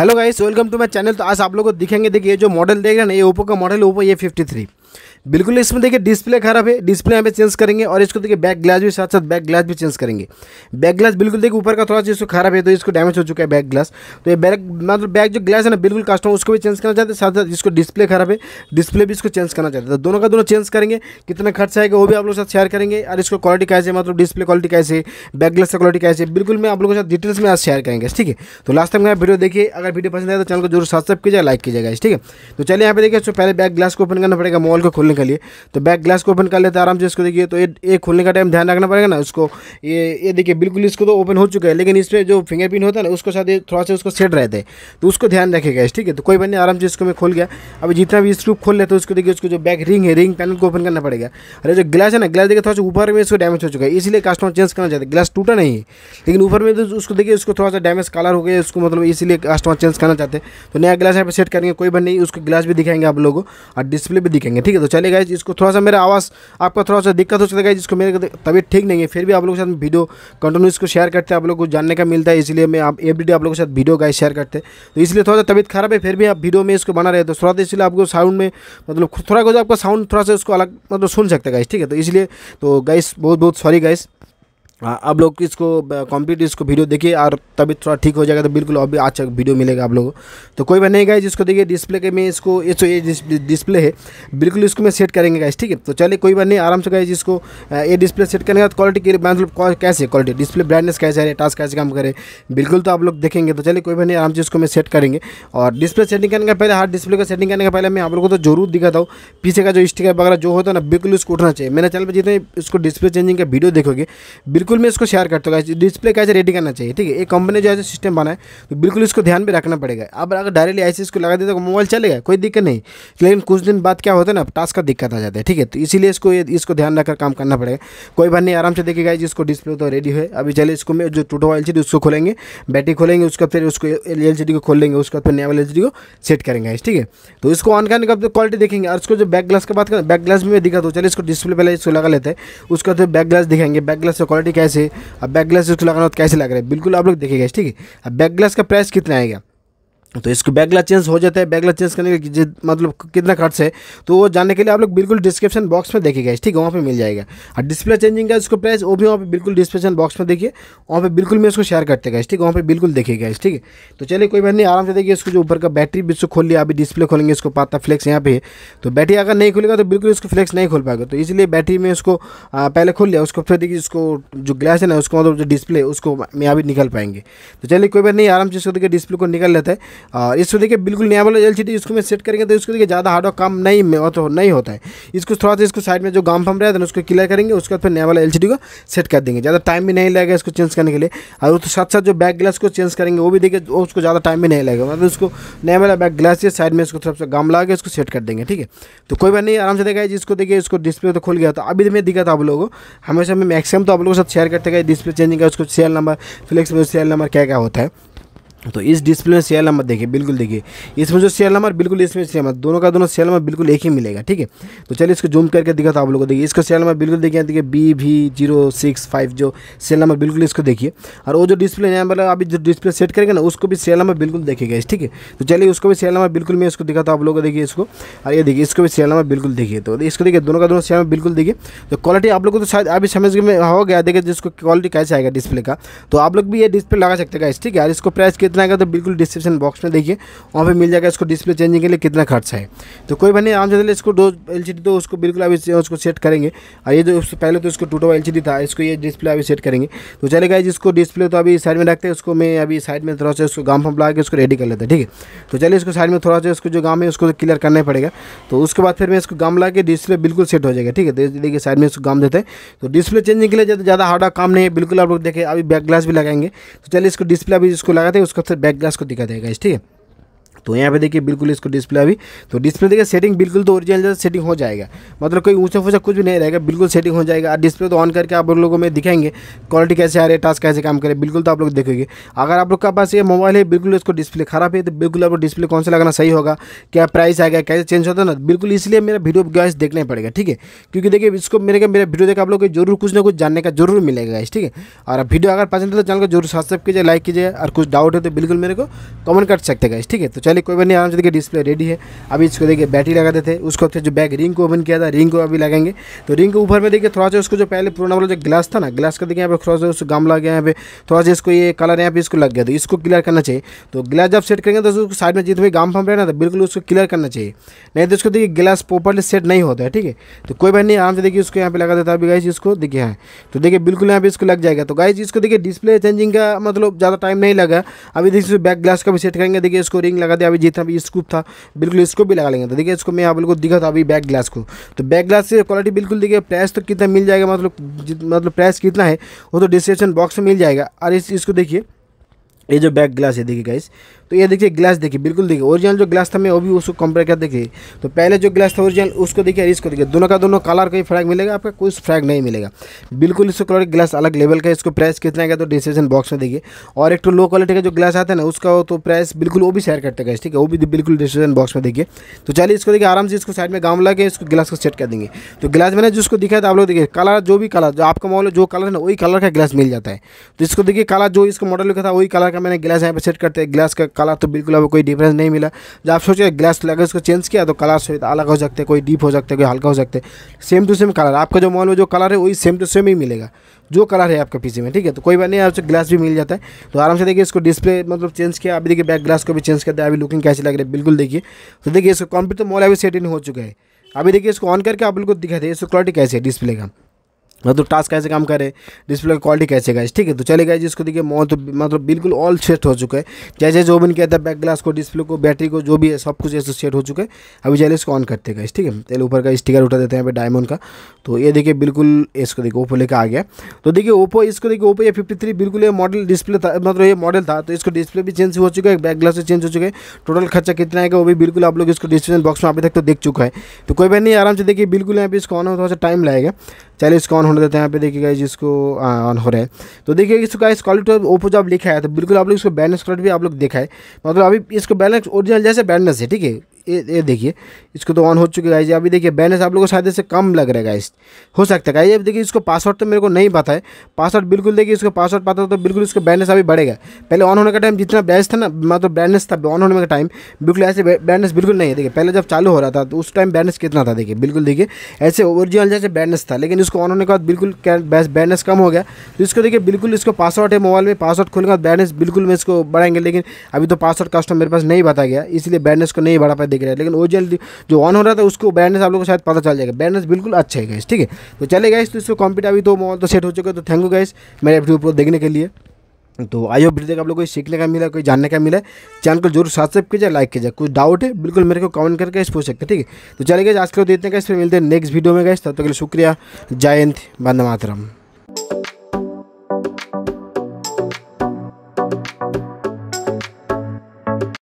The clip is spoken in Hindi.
hello guys welcome to my channel तो आज आप लोगों को दिखेंगे देखिए जो मॉडल देख रहे हैं ये ओप्पो का model Oppo A fifty three बिल्कुल इसमें देखिए डिस्प्ले खराब है डिस्प्ले यहाँ पे चेंज करेंगे और इसको देखिए बैक ग्लास भी साथ साथ बैक ग्लास भी चेंज करेंगे बैक ग्लास बिल्कुल देखिए ऊपर का थोड़ा चीज़ खराब है तो इसको डैमेज हो चुका है बैक ग्लास तो ये बैक मतलब बैक जो ग्लास है ना बिल्कुल कास्ट उसको भी चेंज करना चाहते हैं साथ साथ इसको डिस्प्ले खराब है डिस्प्ले भी इसको चेंज करना चाहते हैं तो दोनों का दोनों चेंज करेंगे कितना खर्चा आएगा वो भी आप लोग साथ शेयर करेंगे और इसको क्वालिटी कैसे मतलब डिस्प्ले क्वालिटी कैसे बैक ग्लास का क्वालिटी कैसे बिल्कुल मैं आप लोगों के साथ डिटेल्स में आज शेयर करेंगे ठीक है तो लास्ट टाइम वीडियो देखिए अगर वीडियो पसंद आए तो चैनल को जरूर सब्सक्राइब कीजिए लाइक कीजिएगा ठीक है तो चलिए यहाँ पे देखिए पहले बैक ग्लास को ओपन करना पड़ेगा मॉल को खोलने खोलने के लिए तो बैक ग्लास को ओपन कर लेते हैं आराम से इसको देखिए तो ये ये खोलने का टाइम ध्यान रखना पड़ेगा ना उसको ये ये देखिए बिल्कुल इसको तो ओपन हो चुका है लेकिन इस पर जो फिंगरप्रिंट होता है ना उसको साथ थोड़ा सा उसको सेट रहते है तो उसको ध्यान रखेगा ठीक है तो कोई बात नहीं आराम से इसको मैं खोल गया अभी जितना भी स्क्रूप खोल लेते हैं उसको देखिए उसको जो बैक रिंग है रिंग पैनल को ओपन करना पड़ेगा अरे जो ग्लास है ना ग्लास देखिए थोड़ा सा ऊपर में इसको डैमेज हो चुका है इसलिए कस्टमर चेंज करना चाहते ग्लास टूटा नहीं लेकिन ऊपर में तो उसको देखिए उसको थोड़ा सा डैमेज कलर हो गया उसको मतलब इसलिए कस्टमर चेंज करना चाहते हैं तो नया ग्लास यहाँ पर सेट करेंगे कोई बात नहीं उसको ग्लास भी दिखाएंगे आप लोगों को और डिस्प्ले भी दिखेंगे ठीक है तो चलिए पहले गाइज इसको थोड़ा सा मेरा आवाज़ आपका थोड़ा सा दिक्कत हो सकता है जिसको मेरे तबीयत ठीक नहीं है फिर भी आप लोगों के साथ वीडियो कंटिन्यू इसको शेयर करते हैं आप लोग को जानने का मिलता है इसलिए मैं आप एवरी आप लोगों के साथ वीडियो गाइज शेयर करते तो इसलिए थोड़ा सा तबीयत खराब है फिर भी आप वीडियो में इसको बना रहे तो थोड़ा सा इसलिए आपको साउंड में मतलब थोड़ा कुछ आपका साउंड थोड़ा सा उसको अलग मतलब सुन सकते हैं गाइज ठीक है तो इसलिए तो गाइस बहुत बहुत सॉरी गाइस हाँ, आप लोग इसको कंप्लीट इसको वीडियो देखिए और तभी थोड़ा ठीक हो जाएगा तो बिल्कुल अभी अच्छा वीडियो मिलेगा आप लोगों को तो कोई बात नहीं गाइज इसको देखिए डिस्प्ले के में इसको ये तो ये डिस्प्ले है बिल्कुल इसको मैं सेट करेंगे गाइज ठीक है तो चलिए कोई बात नहीं आराम से गाइज इसको ये डिस्प्ले सेट करने का क्वालिटी के मतलब कैसे क्वालिटी डिस्प्ले ब्राइटनेस कैसे है टास्क कैसे काम करे बिल्कुल तो आप लोग देखेंगे तो चलिए कोई बात नहीं आराम से इसको मैं सेट करेंगे और डिस्प्ले सेटिंग करने का पहले हार्ड डिस्प्ले का सेटिंग करने का पहले मैं आप लोगों को तो जरूर दिखाता हूँ पीछे का जो स्टिकर वगैरह जो होता है ना बिल्कुल उसको उठना चाहिए मेरे चैनल पर जितने इसको डिस्प्ले चेंजिंग का वीडियो देखोगे बिल्कुल बिल्कुल मैं इसको शेयर करता हूँ डिस्प्ले कैसे रेडी करना चाहिए ठीक है एक कंपनी जो है सिस्टम बनाए तो बिल्कुल इसको ध्यान भी रखना पड़ेगा अब अगर डायरेक्टली ऐसे इसको लगा देते तो मोबाइल चलेगा कोई दिक्कत नहीं लेकिन कुछ दिन बाद क्या होता है ना टास्क का दिक्कत आ जाता है ठीक है तो इसीलिए इसको इसको ध्यान रखकर काम करना पड़ेगा कोई बात नहीं आराम से देखेगा जिसको डिस्प्ले तो रेडी है अभी चले इसको मैं जो टूटो एल उसको खोलेंगे बैटरी खोलेंगे उसका फिर उसको एल को खोल लेंगे उसका फिर नया एल को सेट करेंगे ठीक है तो इसको ऑन करने का क्वालिटी देखेंगे और उसको जो बैक ग्लास की बात करें बैक ग्लास में दिक्कत हो चले इसको डिस्प्ले पहले इसको लगा लेते हैं उसका फिर बैक ग्लास दिखाएंगे बैक ग्लास का क्वालिटी कैसे अब बैक ग्लास जो लगाना हो तो कैसे लग रहा है बिल्कुल आप लोग देखिएगा ठीक है अब बैक ग्लास का प्राइस कितना आएगा तो इसको बैगला चेंज हो जाता है बैगला चेंज करने का मतलब कितना खर्च है तो वो जानने के लिए आप लोग बिल्कुल डिस्क्रिप्शन बॉक्स में गए ठीक है वहाँ पे मिल जाएगा और डिस्प्ले चेंजिंग का इसको प्राइस वो भी वहाँ पे बिल्कुल डिस्क्रिप्शन बॉक्स में देखिए वहाँ पे बिल्कुल मैं इसको शेयर करते गए ठीक है वहाँ पर बिल्कुल देखिएगा ठीक है तो चलिए कोई बात नहीं आराम से देखिए इसको जो ऊपर का बैटरी भी इसको खोल लिया अभी डिस्प्ले खोलेंगे इसको पाता फ्लेक्स यहाँ पे तो बैटरी अगर नहीं खुलेगा तो बिल्कुल इसको फ्लेक्स नहीं खोल पाएगा तो इसलिए बैटरी में उसको पहले खोल लिया उसको फिर देखिए इसको जो ग्लास है ना उसको मतलब जो डिस्प्ले उसको यहाँ भी निकल पाएंगे तो चलिए कोई बात नहीं आराम से इसको देखिए डिस्प्ले को निकल लेता है और इसको देखिए बिल्कुल नया वाला एल इसको मैं सेट करेंगे तो इसको देखिए ज़्यादा हार्ड वर्क काम नहीं हो तो नहीं होता है इसको थोड़ा सा इसको साइड में जो गाम फम रहा है उसको क्लियर करेंगे उसके बाद फिर नया वाला एल को सेट कर देंगे ज़्यादा टाइम भी नहीं लगेगा इसको चेंज करने के लिए और उसके साथ साथ जो बैक ग्लास को चेंज करेंगे वो भी देखिए उसको ज़्यादा टाइम भी नहीं लगेगा मतलब उसको नया वाला बैक ग्लास या साइड में इसको थोड़ा सा गाम लगा उसको इसको सेट कर देंगे ठीक है तो कोई बात नहीं आराम से देखा जिसको देखिए इसको डिस्प्ले तो खुल गया था तो अभी तो मैं दिखा था आप लोगों को हमेशा मैं मैक्सिमम तो आप लोगों के साथ शेयर करते गए डिस्प्ले चेंजिंग का उसको सेल नंबर फ्लेक्स में सेल नंबर क्या क्या होता है तो इस डिस्प्ले में सीरियल नंबर देखिए बिल्कुल देखिए इसमें जो सीरियल नंबर बिल्कुल इसमें सीरियल नंबर दोनों का दोनों सीरियल नंबर बिल्कुल एक ही मिलेगा ठीक है तो चलिए इसको जूम करके दिखाता आप लोगों को देखिए इसका सीरियल नंबर बिल्कुल देखिए देखिए B V zero six five जो सीरियल नंबर बिल्कुल इसको देखिए और वो जो डिस्प्ले मतलब अभी जो डिस्प्ले सेट करेंगे ना उसको भी सीरियल नंबर बिल्कुल देखिएगा ठीक है तो चलिए उसको भी सीरियल नंबर बिल्कुल मैं इसको दिखाता आप लोगों को देखिए इसको और ये देखिए इसको भी सीरियल नंबर बिल्कुल देखिए तो इसको देखिए दोनों का दोनों सीरियल नंबर बिल्कुल देखिए तो क्वालिटी आप लोगों को तो शायद अभी समझ में हो गया देखिए जिसको क्वालिटी कैसे आएगा डिस्प्ले का तो आप लोग भी ये डिस्प्ले लगा सकते हैं ठीक है यार इसको प्राइस के कितना आएगा तो बिल्कुल डिस्क्रिप्शन बॉक्स में देखिए वहाँ पर मिल जाएगा इसको डिस्प्ले चेंजिंग के लिए कितना खर्चा है तो कोई भाई आराम से इसको दो एल दो उसको बिल्कुल अभी उसको सेट करेंगे और ये जो पहले तो इसको टूटा हुआ एल था इसको ये डिस्प्ले अभी सेट करेंगे तो चलेगा जिसको डिस्प्ले तो अभी साइड में रखते हैं उसको मैं अभी साइड में थोड़ा सा उसको गाम फम ला के उसको रेडी कर लेते हैं ठीक है तो चलिए इसको साइड में थोड़ा सा उसको जो गाम है उसको क्लियर करना पड़ेगा तो उसके बाद फिर मैं इसको गाम ला के डिस्प्ले बिल्कुल सेट हो जाएगा ठीक है तो देखिए साइड में इसको गाम देते हैं तो डिस्प्ले चेंजिंग के लिए ज़्यादा हार्ड काम नहीं है बिल्कुल आप लोग देखें अभी बैक ग्लास भी लगाएंगे तो चलिए इसको डिस्प्ले अभी इसको लगाते हैं उसका तो बैक ग्लास को दिखा देगा ठीक है तो यहाँ पे देखिए बिल्कुल इसको डिस्प्ले अभी तो डिस्प्ले देखिए सेटिंग बिल्कुल तो ओरिजिनल जैसे सेटिंग हो जाएगा मतलब कोई ऊँचा फूचा कुछ भी नहीं रहेगा बिल्कुल सेटिंग हो जाएगा और डिस्प्ले तो ऑन करके आप लोगों में दिखाएंगे क्वालिटी कैसे आ रही है टास्क कैसे काम करे बिल्कुल तो आप लोग देखोगे अगर आप लोग का पास ये मोबाइल है बिल्कुल इसको डिस्प्ले खराब है तो बिल्कुल लोग डिस्प्ले कौन सा लगाना सही होगा क्या प्राइस आएगा कैसे चेंज होता ना बिल्कुल इसलिए मेरा वीडियो गैस देखना पड़ेगा ठीक है क्योंकि देखिए इसको मेरे का मेरा वीडियो देखा आप लोग को जरूर कुछ ना कुछ जानने का जरूर मिलेगा इस ठीक है और वीडियो अगर पसंद है तो चैनल को जरूर सब्सक्राइब कीजिए लाइक कीजिए और कुछ डाउट है तो बिल्कुल मेरे को कमेंट कर सकते हैं ठीक है तो चलिए चलिए कोई बात नहीं आराम से देखिए डिस्प्ले रेडी है अभी इसको देखिए बैटरी लगा देते हैं उसको फिर जो बैग रिंग को ओपन किया था रिंग को अभी लगाएंगे तो रिंग के ऊपर में देखिए थोड़ा सा उसको जो पहले पुराना वाला जो ग्लास था ना ग्लास का देखिए यहाँ पे थोड़ा सा उसको गमला गया यहाँ पे थोड़ा सा इसको ये कलर यहाँ पे इसको लग गया तो इसको क्लियर करना चाहिए तो ग्लास जब सेट करेंगे तो उसको साइड में जितने गाम फम रहना था तो बिल्कुल उसको क्लियर करना चाहिए नहीं तो उसको देखिए ग्लास प्रॉपरली सेट नहीं होता है ठीक है तो कोई बात नहीं आराम से देखिए उसको यहाँ पे लगा देता अभी गाइज इसको देखिए हाँ तो देखिए बिल्कुल यहाँ पे इसको लग जाएगा तो गाइज इसको देखिए डिस्प्ले चेंजिंग का मतलब ज़्यादा टाइम नहीं लगा अभी देखिए बैक ग्लास का भी सेट करेंगे देखिए इसको रिंग लगा थे अभी जितना भी स्कूप था बिल्कुल इसको भी लगा लेंगे तो देखिए इसको मैं आप लोग को दिखा था अभी बैक ग्लास को तो बैक ग्लास की क्वालिटी बिल्कुल देखिए प्राइस तो कितना मिल जाएगा मतलब मतलब प्राइस कितना है वो तो डिस्क्रिप्शन बॉक्स में मिल जाएगा और इस इसको देखिए ये जो बैक ग्लास है देखिए गाइस तो ये देखिए ग्लास देखिए बिल्कुल देखिए ओरिजिनल जो ग्लास था मैं वो भी उसको कंपेयर कर देखिए तो पहले जो ग्लास था ओरिजिनल उसको देखिए इसको देखिए दोनों का दोनों कलर का ही फ्रैग मिलेगा आपका कुछ फ्रैग नहीं मिलेगा बिल्कुल इसको कलर ग्लास अलग लेवल का है इसको प्राइस कितना का तो डिस्क्रिप्शन बॉक्स में देखिए और एक तो लो क्वालिटी का जो ग्लास आता है ना उसका तो प्राइस बिल्कुल वो भी शेयर करते गए ठीक है वो भी तो बिल्कुल डिस्क्रिप्शन बॉक्स में देखिए तो चलिए इसको देखिए आराम से इसको साइड में गाँव ला के इसको ग्लास को सेट कर देंगे तो ग्लास मैंने जिसको दिखाया था आप लोग देखिए कलर जो भी कलर जो आपका मॉडल जो कलर है ना वही कलर का ग्लास मिल जाता है तो इसको देखिए कलर जो इसका मॉडल लिखा था वही कलर का मैंने ग्लास यहाँ पे सेट करते हैं ग्लास का कलर तो बिल्कुल अब कोई डिफरेंस नहीं मिला जब आप सोचिए तो ग्लास लगे उसको चेंज किया तो कलर से अलग हो सकते हैं कोई डीप हो सकते है कोई हल्का हो सकते सेम टू सेम कलर आपका जो मॉल में जो कलर है वही सेम टू सेम ही मिलेगा जो कलर है आपके पीछे में ठीक है तो कोई बात नहीं आपसे ग्लास भी मिल जाता है तो आराम से देखिए इसको डिस्प्ले मतलब चेंज किया अभी देखिए बैक ग्लास को भी चेंज करते हैं अभी लुकिंग कैसी लग रही है बिल्कुल देखिए तो देखिए इसका कंप्यूटर मॉल तो अभी सेट इन हो चुका है अभी देखिए इसको ऑन करके आप बिल्कुल दिखा हैं इसको क्वालिटी कैसी है डिस्प्ले का तो मतलब टास्क कैसे काम करे डिस्प्ले की क्वालिटी कैसे गाइज ठीक है तो चले गए जिसको देखिए मौत तो मतलब बिल्कुल ऑल सेट हो चुका है जैसे जो भी किया था बैक ग्लास को डिस्प्ले को बैटरी को जो भी है सब कुछ ऐसे सेट हो चुका है अभी चलिए इसको ऑन करते गए ठीक है चलिए ऊपर का स्टिकर उठा देते हैं यहाँ पे डायमंड का तो ये देखिए बिल्कुल इसको देखिए ओप्पो लेकर आ गया तो देखिए ओप्पो इसको देखिए ओप्पो ये फिफ्टी बिल्कुल ये मॉडल डिस्प्ले था मतलब ये मॉडल था तो इसको डिस्प्ले भी चेंज हो चुका है बैक ग्लास भी चेंज हो चुका है टोटल खर्चा कितना आएगा वो भी बिल्कुल आप लोग इसको डिस्क्रिप्शन बॉक्स में अभी तक तो देख चुका है तो कोई बात नहीं आराम से देखिए बिल्कुल यहाँ पे इसको ऑन हो थोड़ा सा टाइम लगेगा चलिए इसको ऑन होने देते हैं यहाँ पे देखिए गाइज इसको ऑन हो रहा है तो देखिए इसको गाइज क्वालिटी ओप्पो जो आप लिखा है तो बिल्कुल आप लोग इसको बैलेंस क्वालिटी भी आप लोग देखा है मतलब अभी इसको बैलेंस ओरिजिनल जैसे बैलेंस है ठीक है ये देखिए इसको तो ऑन हो चुके गाइज अभी देखिए बैलेंस आप लोगों को शायद इससे कम लग रहा है गाइज हो सकता है गाइज अब देखिए इसको पासवर्ड तो मेरे को नहीं पता है पासवर्ड बिल्कुल देखिए इसको पासवर्ड पता तो बिल्कुल इसको बैलेंस अभी बढ़ेगा पहले ऑन होने का टाइम जितना बैलेंस था ना मतलब बैलेंस था ऑन होने का टाइम बिल्कुल ऐसे बैलेंस बिल्कुल नहीं है देखिए पहले जब चालू हो रहा था तो उस टाइम बैलेंस कितना था देखिए बिल्कुल देखिए ऐसे ओरिजिनल जैसे बैलेंस था लेकिन इसको ऑन होने के बाद बिल्कुल बैलेंस कम हो गया तो इसको देखिए बिल्कुल इसको पासवर्ड है मोबाइल में पासवर्ड खोलने बाद बैलेंस बिल्कुल मैं इसको बढ़ाएंगे लेकिन अभी तो पासवर्ड कस्टम मेरे पास नहीं बताया गया इसलिए बैलेंस को नहीं बढ़ा पाए दिख रहा है लेकिन ओरिजिनल जो ऑन हो रहा था उसको ब्रांडनेस आप लोगों को शायद पता चल जाएगा ब्रांडनेस बिल्कुल अच्छा है गैस ठीक है तो चले गए तो इसको कॉम्पिट अभी तो मॉल तो सेट हो चुका है तो थैंक यू गैस मेरे वीडियो को देखने के लिए तो आई होप वीडियो आप लोग को सीखने का मिला कोई जानने का मिला चैनल को जरूर सब्सक्राइब कीजिए लाइक कीजिए कुछ डाउट है बिल्कुल मेरे को कमेंट करके इस पूछ सकते हैं ठीक है तो चले गए आज के लिए देखते तो हैं फिर मिलते हैं नेक्स्ट वीडियो में गए तब तक के लिए शुक्रिया जय हिंद बंद मातरम